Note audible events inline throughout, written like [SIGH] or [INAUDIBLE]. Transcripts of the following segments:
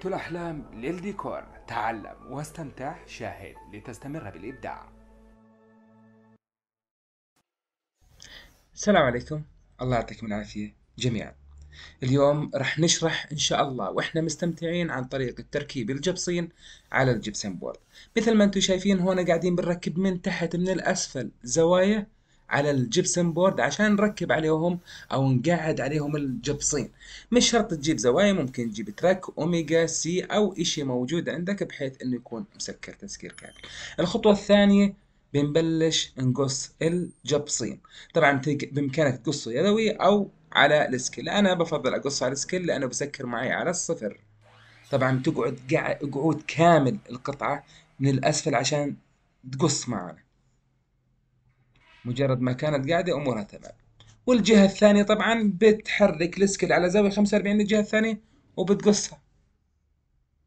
بيت الأحلام للديكور تعلم واستمتع شاهد لتستمر بالإبداع السلام عليكم الله يعطيكم العافية جميعا اليوم رح نشرح إن شاء الله وإحنا مستمتعين عن طريق تركيب الجبصين على الجبسين بورد مثل ما أنتم شايفين هون قاعدين بنركب من تحت من الأسفل زوايا على الجبسن بورد عشان نركب عليهم او نقعد عليهم الجبصين مش شرط تجيب زوايا ممكن تجيب تراك اوميجا سي او اشي موجود عندك بحيث انه يكون مسكر تسكير كامل الخطوة الثانية بنبلش نقص الجبصين طبعا بامكانك تقصه يدوي او على السكيل انا بفضل اقص على السكيل لانه بسكر معي على الصفر طبعا تقعد قعود كامل القطعة من الاسفل عشان تقص معنا مجرد ما كانت قاعدة أمورها تمام والجهة الثانية طبعا بتحرك الاسكل على زاوية 45 للجهة الثانية وبتقصها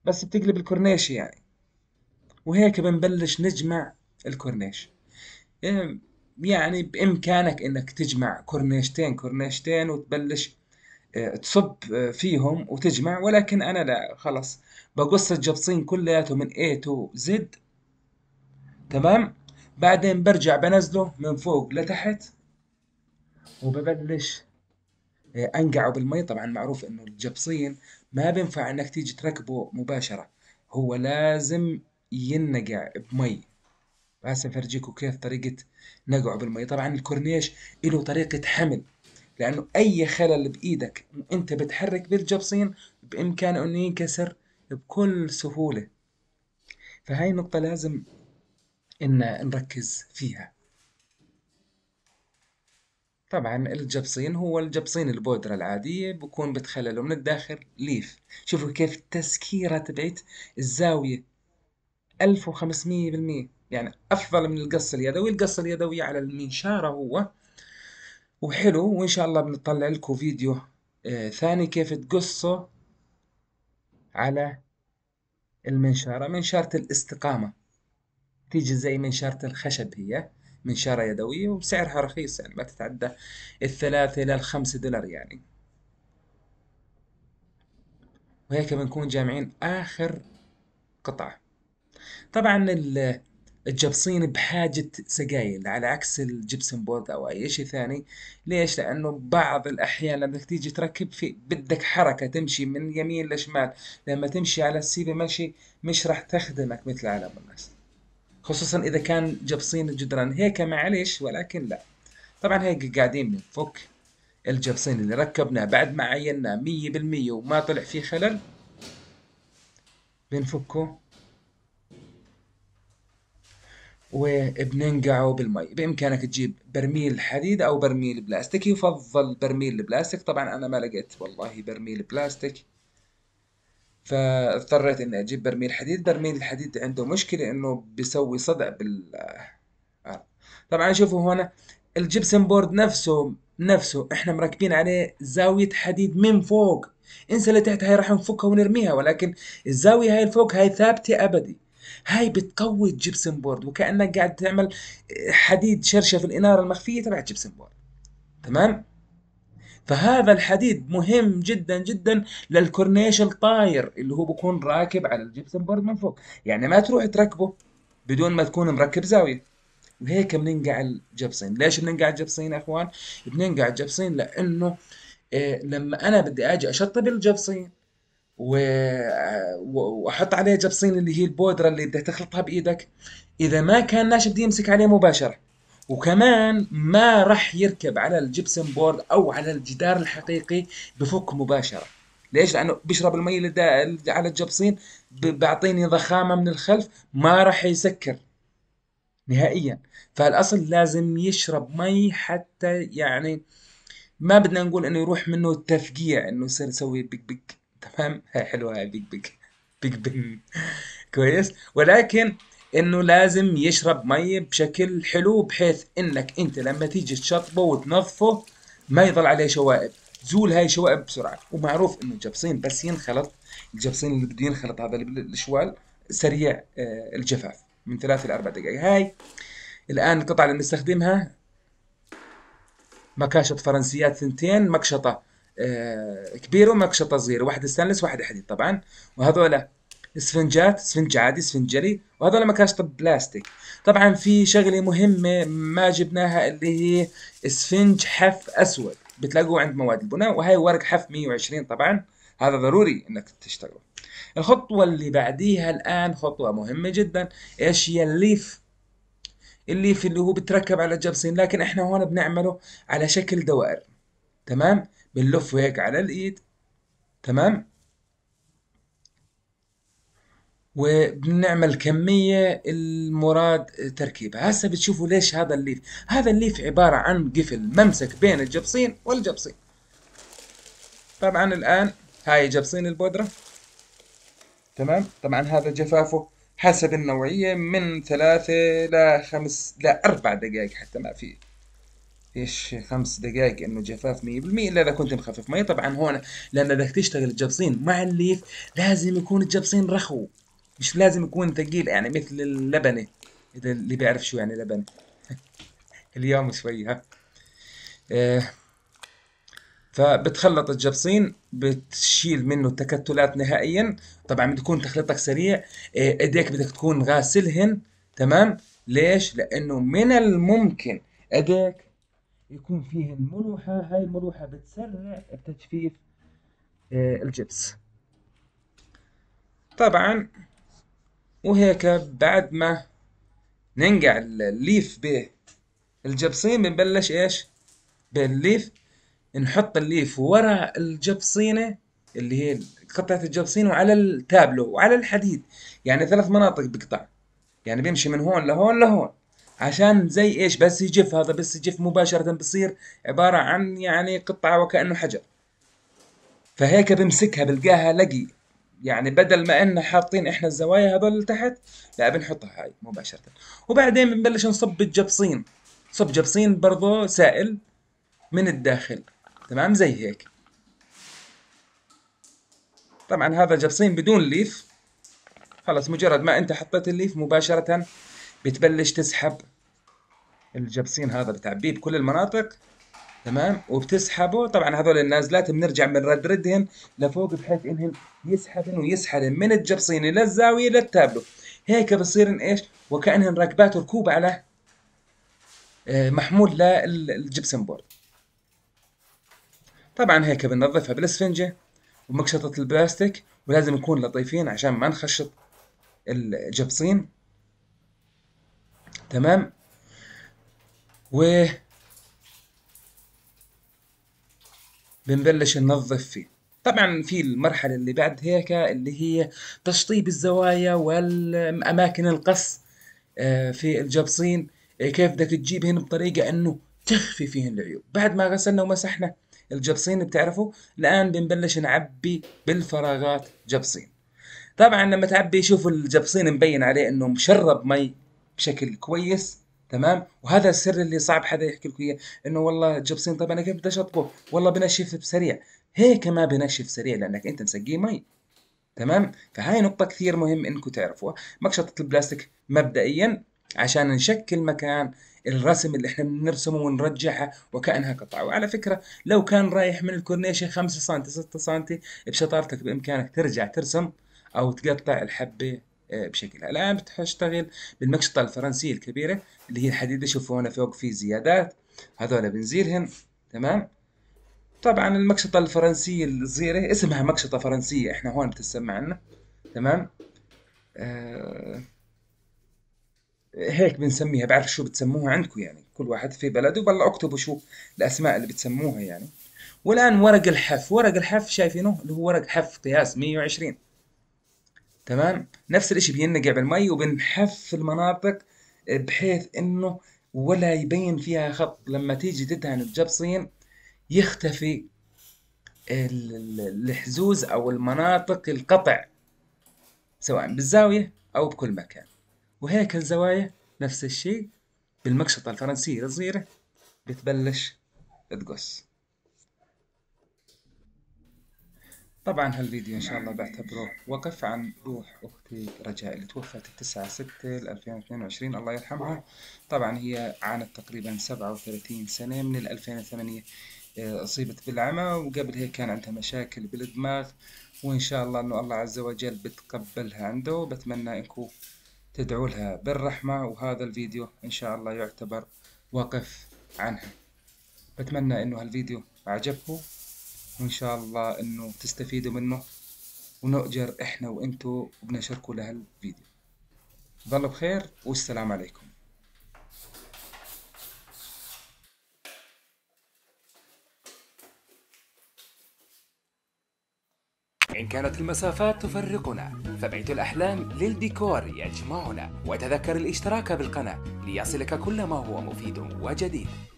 بس بتقلب الكورنيش يعني وهيك بنبلش نجمع الكورنيش يعني بإمكانك إنك تجمع كورنيشتين كورنيشتين وتبلش آه، تصب آه، فيهم وتجمع ولكن أنا لا خلص بقص الجبصين كلياته من A to Z تمام بعدين برجع بنزله من فوق لتحت وببلش آه، انقعه بالمي طبعا معروف انه الجبصين ما بينفع انك تيجي تركبه مباشرة هو لازم ينقع بمي بس افرجيكم كيف طريقة نقعه بالمي طبعا الكورنيش له طريقة حمل لانه اي خلل بايدك انت بتحرك بالجبصين بامكانه انه ينكسر بكل سهولة فهاي النقطة لازم إن نركز فيها طبعا الجبصين هو الجبصين البودرة العادية بكون بتخلله من الداخل ليف شوفوا كيف التسكيرة تبعت الزاوية 1500% يعني أفضل من القص اليدوي القص اليدوي على المنشارة هو وحلو وإن شاء الله بنطلع لكم فيديو آه ثاني كيف تقصه على المنشارة منشارة الاستقامة تيجي زي منشارة الخشب هي منشارة يدوية وسعرها رخيص يعني ما تتعدى الثلاثة إلى الخمسة دولار يعني وهيك بنكون جامعين آخر قطعة طبعا الجبصين بحاجة سجايل على عكس الجبسن بورد أو أي شيء ثاني ليش؟ لأنه بعض الأحيان لما تيجي تركب في بدك حركة تمشي من يمين لشمال لما تمشي على السيفة مشي مش راح تخدمك مثل عالم الناس خصوصا اذا كان جبصين الجدران هيك معليش ولكن لا طبعا هيك قاعدين بنفك الجبصين اللي ركبناه بعد ما عيناه مية بالمية وما طلع فيه خلل بنفكه وبننقعه بالمي بامكانك تجيب برميل حديد او برميل بلاستيك يفضل برميل بلاستيك طبعا انا ما لقيت والله برميل بلاستيك فاضطريت اني اجيب برميل حديد برميل الحديد عنده مشكلة انه بيسوي صدع بال آه. طبعا شوفوا هنا الجبسن بورد نفسه نفسه احنا مركبين عليه زاوية حديد من فوق انسى اللي تحت هاي راح نفكها ونرميها ولكن الزاوية هاي الفوق هاي ثابتة ابدي هاي بتقوي الجبسن بورد وكأنك قاعد تعمل حديد شرشة في الإنارة المخفية تبع الجبسن بورد تمام؟ فهذا الحديد مهم جدا جدا للكورنيش الطاير اللي هو بكون راكب على الجبسن بورد من فوق يعني ما تروح تركبه بدون ما تكون مركب زاويه وهيك بننقع الجبسين ليش بننقع الجبسين يا اخوان بننقع الجبسين لانه إيه لما انا بدي اجي اشطب الجبسين و... واحط عليه جبسين اللي هي البودره اللي بدك تخلطها بايدك اذا ما كان ناشف بدي يمسك عليه مباشره وكمان ما رح يركب على الجبسن بورد او على الجدار الحقيقي بفك مباشره ليش لانه بيشرب المي اللي على الجبسين بيعطيني ضخامه من الخلف ما راح يسكر نهائيا فالاصل لازم يشرب مي حتى يعني ما بدنا نقول انه يروح منه التفقيع انه يصير يسوي بيك بيك تمام هاي حلوه هاي بيك بيك بيك بيك كويس ولكن انه لازم يشرب مي بشكل حلو بحيث انك انت لما تيجي تشطبه وتنظفه ما يضل عليه شوائب تزول هاي الشوائب بسرعه ومعروف انه الجبصين بس ينخلط الجبصين اللي بده ينخلط هذا الشوال سريع آه، الجفاف من ثلاث لأربع دقائق هاي الان القطعه اللي بنستخدمها مكاشط فرنسيات ثنتين مكشطه آه، كبيره ومكشطه صغيره واحده ستانلس واحده حديد طبعا وهذولا اسفنجات اسفنج عادي اسفنج جلي وهذول ما كانش طب بلاستيك طبعا في شغله مهمه ما جبناها اللي هي اسفنج حف اسود بتلاقوه عند مواد البناء وهي ورق حف 120 طبعا هذا ضروري انك تشتغله الخطوه اللي بعديها الان خطوه مهمه جدا ايش هي الليف الليف اللي هو بتركب على الجبسين لكن احنا هون بنعمله على شكل دوائر تمام بنلفه هيك على الايد تمام وبنعمل كمية المراد تركيبها هسه بتشوفوا ليش هذا الليف هذا الليف عبارة عن قفل ممسك بين الجبصين والجبصين طبعا الآن هاي جبصين البودرة تمام طبعا هذا جفافه حسب النوعية من ثلاثة لخمس لأربع دقائق حتى ما في ايش خمس دقائق انه جفاف 100% الا اذا كنت مخفف مي طبعا هون لان بدك تشتغل الجبصين مع الليف لازم يكون الجبصين رخو مش لازم يكون ثقيل يعني مثل اللبنة إذا اللي بيعرف شو يعني لبنة [LAUGHS] اليوم شوي ها آه، فبتخلط الجبصين بتشيل منه التكتلات نهائيا طبعا بده يكون تخليطك سريع ايديك آه، بدك تكون غاسلهن تمام ليش لانه من الممكن ايديك يكون فيه المروحة هاي المروحة بتسرع تجفيف آه، الجبس طبعا وهيك بعد ما ننقع الليف بالجبصين بنبلش ايش بالليف نحط الليف ورا الجبصينة اللي هي قطعة الجبصين وعلى التابلو وعلى الحديد يعني ثلاث مناطق بقطع يعني بيمشي من هون لهون لهون عشان زي ايش بس يجف هذا بس يجف مباشرة بصير عبارة عن يعني قطعة وكأنه حجر فهيك بمسكها بلقاها لقي يعني بدل ما ان حاطين احنا الزوايا هذول تحت لا بنحطها هاي مباشره وبعدين بنبلش نصب الجبصين صب جبصين برضه سائل من الداخل تمام زي هيك طبعا هذا جبصين بدون ليف خلص مجرد ما انت حطيت الليف مباشره بتبلش تسحب الجبصين هذا بتعبيه بكل المناطق تمام وبتسحبه طبعا هذول النازلات بنرجع بنردردهن لفوق بحيث انهن يسحبن ويسحلن من الجبصيني للزاويه للتابلو هيك بصيرن ايش وكانهن راكبات ركوب على آه، محمول للجبسن بورد طبعا هيك بننظفها بالاسفنجه ومقشطه البلاستيك ولازم نكون لطيفين عشان ما نخشط الجبصين تمام و بنبلش ننظف فيه طبعا في المرحلة اللي بعد هيك اللي هي تشطيب الزوايا والأماكن القص آه، في الجبصين آه، كيف بدك تجيبهن بطريقة أنه تخفي فيهن العيوب بعد ما غسلنا ومسحنا الجبصين بتعرفوا الآن بنبلش نعبي بالفراغات جبصين طبعا لما تعبي شوفوا الجبصين مبين عليه أنه مشرب مي بشكل كويس تمام وهذا السر اللي صعب حدا يحكي لكم اياه انه والله جبسين طب انا كيف بدي اشطبه والله بنشف بسريع هيك ما بنشف سريع لانك انت مسقيه مي تمام فهاي نقطة كثير مهم انكم تعرفوها مكشطه البلاستيك مبدئيا عشان نشكل مكان الرسم اللي احنا بنرسمه ونرجعها وكأنها قطعة وعلى فكرة لو كان رايح من الكورنيشة 5 سم 6 سم بشطارتك بإمكانك ترجع ترسم أو تقطع الحبة بشكلها الآن بتشتغل بالمقشطة الفرنسية الكبيرة اللي هي الحديدة شوفوا هنا فوق في زيادات هذول بنزيلهم تمام طبعا المقشطة الفرنسية الصغيرة اسمها مقشطة فرنسية احنا هون بتسمى عنا تمام آه هيك بنسميها بعرف شو بتسموها عندكم يعني كل واحد في بلده بالله اكتبوا شو الاسماء اللي بتسموها يعني والان ورق الحف ورق الحف شايفينه اللي هو ورق حف قياس 120 تمام نفس الاشي بينقع بالمي وبنحف المناطق بحيث انه ولا يبين فيها خط لما تيجي تدهن الجبصين يختفي الحزوز او المناطق القطع سواء بالزاوية او بكل مكان وهيك الزوايا نفس الشيء بالمقشطة الفرنسية الصغيرة بتبلش تقص طبعا هالفيديو إن شاء الله بعتبره وقف عن روح أختي رجاء اللي توفت 9 6 2022 الله يرحمها طبعا هي عانت تقريبا 37 سنة من 2008 آه، أصيبت بالعمى وقبل هيك كان عندها مشاكل بالدماغ وإن شاء الله إنه الله عز وجل بتقبلها عنده وبتمنى إنكم تدعوا لها بالرحمة وهذا الفيديو إن شاء الله يعتبر وقف عنها بتمنى إنه هالفيديو عجبكم وإن شاء الله إنه تستفيدوا منه ونؤجر إحنا وانتو بنشركوا لهالفيديو ضلوا بخير والسلام عليكم إن كانت المسافات تفرقنا فبيت الأحلام للديكور يجمعنا وتذكر الاشتراك بالقناة ليصلك كل ما هو مفيد وجديد